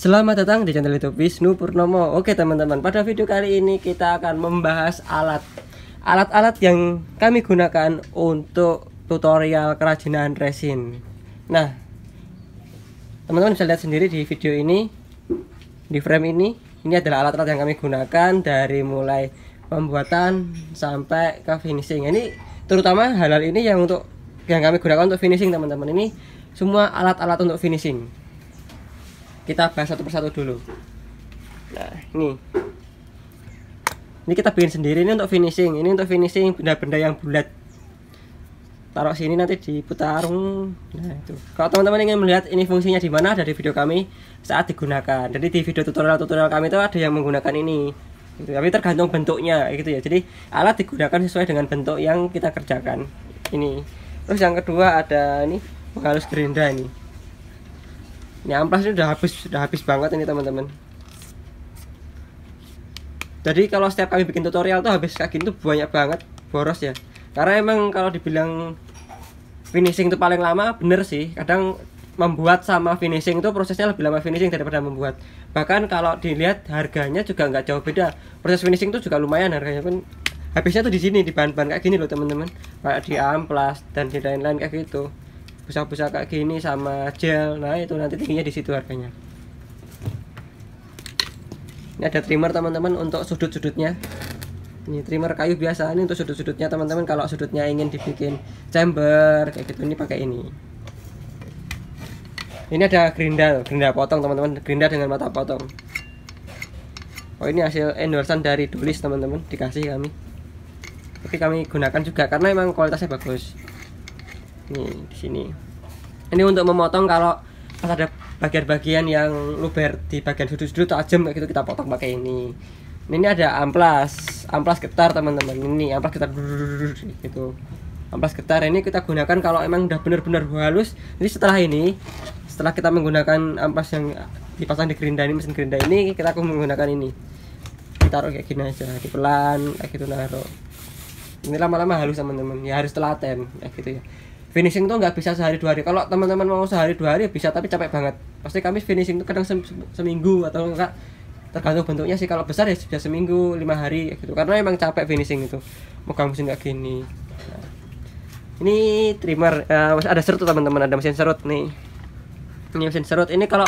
Selamat datang di channel YouTube Wisnu Purnomo. Oke teman-teman, pada video kali ini kita akan membahas alat alat-alat yang kami gunakan untuk tutorial kerajinan resin. Nah, teman-teman bisa lihat sendiri di video ini di frame ini ini adalah alat-alat yang kami gunakan dari mulai pembuatan sampai ke finishing. Ini terutama halal ini yang untuk yang kami gunakan untuk finishing teman-teman ini semua alat-alat untuk finishing kita bahas satu persatu dulu nah ini ini kita bikin sendiri ini untuk finishing ini untuk finishing benda-benda yang bulat taruh sini nanti diputar hmm. nah itu kalau teman-teman ingin melihat ini fungsinya di mana dari video kami saat digunakan jadi di video tutorial-tutorial kami itu ada yang menggunakan ini gitu. tapi tergantung bentuknya gitu ya jadi alat digunakan sesuai dengan bentuk yang kita kerjakan ini terus yang kedua ada ini menghalus gerinda ini ini amplasnya udah habis udah habis banget ini teman-teman jadi kalau setiap kami bikin tutorial tuh habis kayak gini tuh banyak banget boros ya karena emang kalau dibilang finishing itu paling lama bener sih kadang membuat sama finishing tuh prosesnya lebih lama finishing daripada membuat bahkan kalau dilihat harganya juga nggak jauh beda proses finishing tuh juga lumayan harganya pun habisnya tuh di sini di bahan-bahan kayak gini loh teman-teman kayak di amplas dan di lain-lain kayak gitu busa-busa kayak gini sama gel nah itu nanti tingginya di situ harganya ini ada trimmer teman-teman untuk sudut-sudutnya ini trimmer kayu biasa ini untuk sudut-sudutnya teman-teman kalau sudutnya ingin dibikin chamber kayak gitu ini pakai ini ini ada gerinda gerinda potong teman-teman gerinda dengan mata potong oh ini hasil endorsan dari Dulis teman-teman dikasih kami tapi kami gunakan juga karena emang kualitasnya bagus nih di sini ini untuk memotong kalau pas ada bagian-bagian yang luber di bagian sudut-sudut tajam kayak gitu kita potong pakai ini ini ada amplas amplas getar teman-teman ini amplas getar gitu amplas getar ini kita gunakan kalau emang udah benar-benar halus jadi setelah ini setelah kita menggunakan amplas yang dipasang di gerinda ini mesin gerinda ini kita akan menggunakan ini kita taruh kayak gini aja di pelan kayak gitu naruh ini lama-lama halus teman-teman ya harus telaten kayak gitu ya finishing tuh nggak bisa sehari dua hari kalau teman-teman mau sehari dua hari ya bisa tapi capek banget pasti kami finishing tuh kadang se seminggu atau enggak tergantung bentuknya sih kalau besar ya bisa seminggu lima hari gitu karena emang capek finishing itu kamu sih nggak gini nah, ini trimmer uh, ada serut teman-teman ada mesin serut nih ini mesin serut ini kalau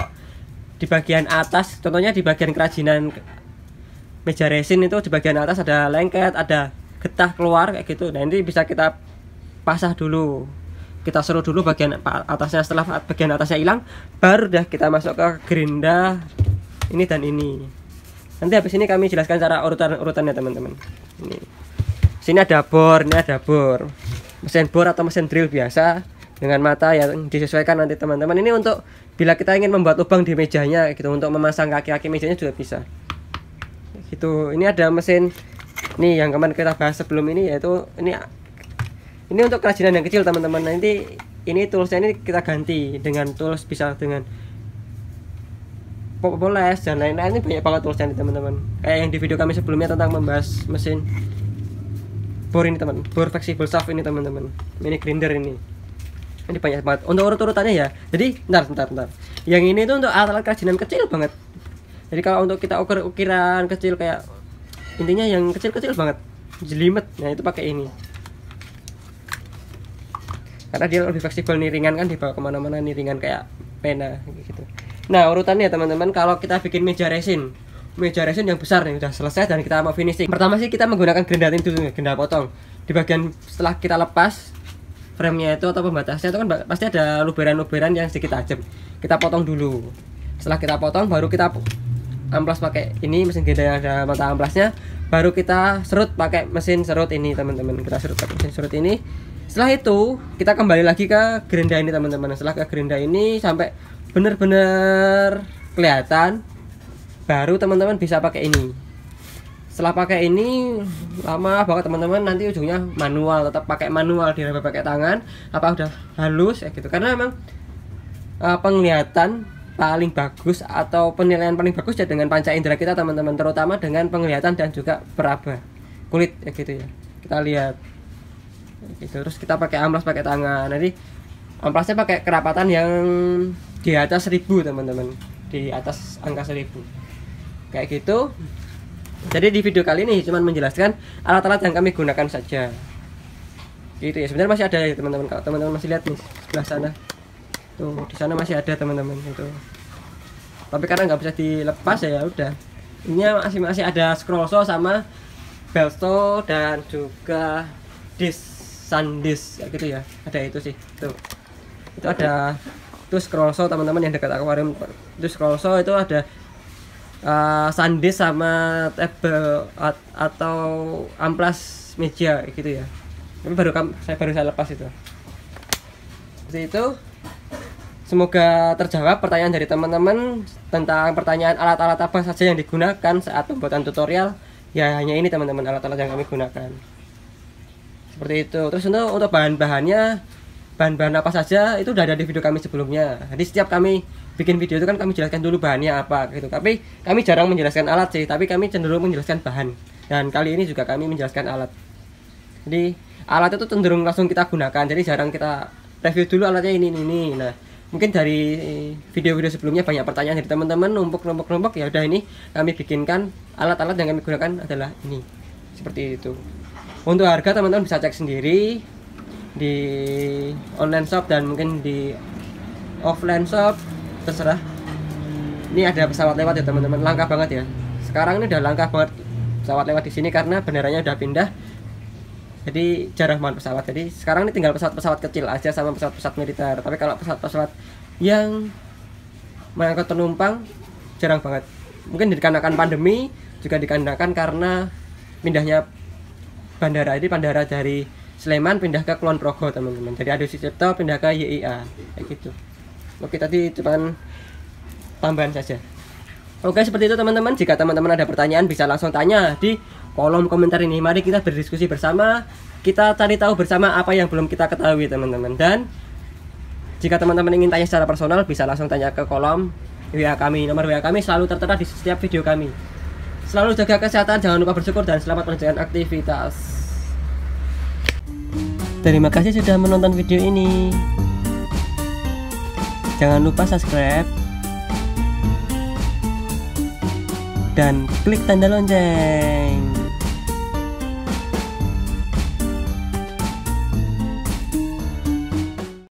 di bagian atas contohnya di bagian kerajinan meja resin itu di bagian atas ada lengket ada getah keluar kayak gitu nah ini bisa kita pasah dulu kita suruh dulu bagian atasnya setelah bagian atasnya hilang baru dah kita masuk ke gerinda ini dan ini nanti habis ini kami jelaskan cara urutan urutannya teman-teman ini sini ada bor ini ada bor mesin bor atau mesin drill biasa dengan mata yang disesuaikan nanti teman-teman ini untuk bila kita ingin membuat lubang di mejanya gitu untuk memasang kaki-kaki mejanya juga bisa gitu ini ada mesin nih yang kemarin kita bahas sebelum ini yaitu ini ini untuk kerajinan yang kecil teman-teman nanti ini toolsnya ini kita ganti dengan tools bisa dengan poles dan lain-lain nah, ini banyak banget toolsnya nih teman-teman kayak yang di video kami sebelumnya tentang membahas mesin bor ini teman bor flexible shaft ini teman-teman ini grinder ini ini banyak banget untuk urut-urutannya ya jadi ntar ntar ntar yang ini itu untuk alat-alat kerajinan kecil banget jadi kalau untuk kita ukir ukiran kecil kayak intinya yang kecil-kecil banget jelimet nah itu pakai ini karena dia lebih fleksibel nih ringan kan dibawa kemana-mana nih ringan kayak pena gitu nah urutannya teman-teman kalau kita bikin meja resin meja resin yang besar nih udah selesai dan kita mau finishing pertama sih kita menggunakan gendatin dulu genda potong di bagian setelah kita lepas frame-nya itu atau pembatasnya itu kan pasti ada luberan-luberan yang sedikit tajam kita potong dulu setelah kita potong baru kita amplas pakai ini mesin gede yang ada mata amplasnya baru kita serut pakai mesin serut ini teman-teman kita serut pakai mesin serut ini setelah itu kita kembali lagi ke gerinda ini teman-teman setelah ke gerinda ini sampai benar-benar kelihatan baru teman-teman bisa pakai ini setelah pakai ini lama banget teman-teman nanti ujungnya manual tetap pakai manual diraba pakai tangan apa udah halus ya gitu karena memang uh, penglihatan paling bagus atau penilaian paling bagus ya dengan panca indera kita teman-teman terutama dengan penglihatan dan juga peraba kulit ya gitu ya kita lihat gitu terus kita pakai amplas pakai tangan nanti amplasnya pakai kerapatan yang di atas 1000 teman-teman di atas angka 1000 kayak gitu jadi di video kali ini cuma menjelaskan alat-alat yang kami gunakan saja gitu ya sebenarnya masih ada ya teman-teman kalau teman-teman masih lihat nih sebelah sana tuh di sana masih ada teman-teman itu tapi karena nggak bisa dilepas ya udah ini masih masih ada scroll saw sama belt saw dan juga disk sandis kayak gitu ya ada itu sih tuh itu ada itu scroll saw teman-teman yang dekat akuarium itu scroll saw itu ada uh, eh, sandis sama table at, atau amplas meja gitu ya tapi baru saya baru saya lepas itu Jadi itu Semoga terjawab pertanyaan dari teman-teman tentang pertanyaan alat-alat apa saja yang digunakan saat pembuatan tutorial. Ya hanya ini teman-teman alat-alat yang kami gunakan seperti itu terus untuk untuk bahan-bahannya bahan-bahan apa saja itu udah ada di video kami sebelumnya jadi setiap kami bikin video itu kan kami jelaskan dulu bahannya apa gitu tapi kami jarang menjelaskan alat sih tapi kami cenderung menjelaskan bahan dan kali ini juga kami menjelaskan alat jadi alat itu cenderung langsung kita gunakan jadi jarang kita review dulu alatnya ini ini, ini. nah mungkin dari video-video sebelumnya banyak pertanyaan dari teman-teman numpuk-numpuk-numpuk ya udah ini kami bikinkan alat-alat yang kami gunakan adalah ini seperti itu untuk harga teman-teman bisa cek sendiri di online shop dan mungkin di offline shop terserah ini ada pesawat lewat ya teman-teman langka banget ya sekarang ini udah langka banget pesawat lewat di sini karena benderanya udah pindah jadi jarang banget pesawat jadi sekarang ini tinggal pesawat-pesawat kecil aja sama pesawat-pesawat militer tapi kalau pesawat-pesawat yang mengangkut penumpang jarang banget mungkin dikarenakan pandemi juga dikarenakan karena pindahnya bandara ini bandara dari Sleman pindah ke Kulon Progo teman-teman dari Adi Sucipto pindah ke YIA kayak gitu oke tadi cuma tambahan saja oke seperti itu teman-teman jika teman-teman ada pertanyaan bisa langsung tanya di kolom komentar ini mari kita berdiskusi bersama kita cari tahu bersama apa yang belum kita ketahui teman-teman dan jika teman-teman ingin tanya secara personal bisa langsung tanya ke kolom WA kami nomor WA kami selalu tertera di setiap video kami selalu jaga kesehatan jangan lupa bersyukur dan selamat menjalankan aktivitas Terima kasih sudah menonton video ini. Jangan lupa subscribe dan klik tanda lonceng.